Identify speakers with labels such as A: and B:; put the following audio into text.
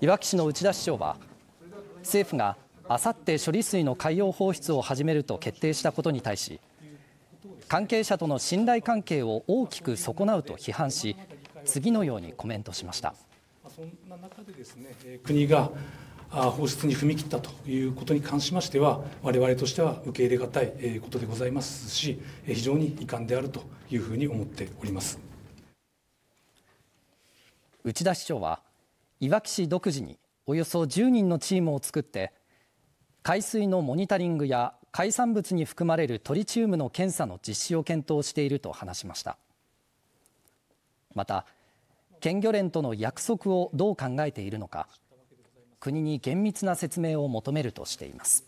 A: いわき市の内田市長は政府があさって処理水の海洋放出を始めると決定したことに対し関係者との信頼関係を大きく損なうと批判し次のようにコメントしました
B: 国が
C: 放出に踏み切ったということに関しましては我々としては受け入れがたいことでございますし非常に遺憾であるというふうに思っております
A: 内田市長はいわき市独自におよそ10人のチームを作って海水のモニタリングや海産物に含まれるトリチウムの検査の実施を検討していると話しましたまた県漁連との約束をどう考えているのか国に厳密な説明を求めるとしています。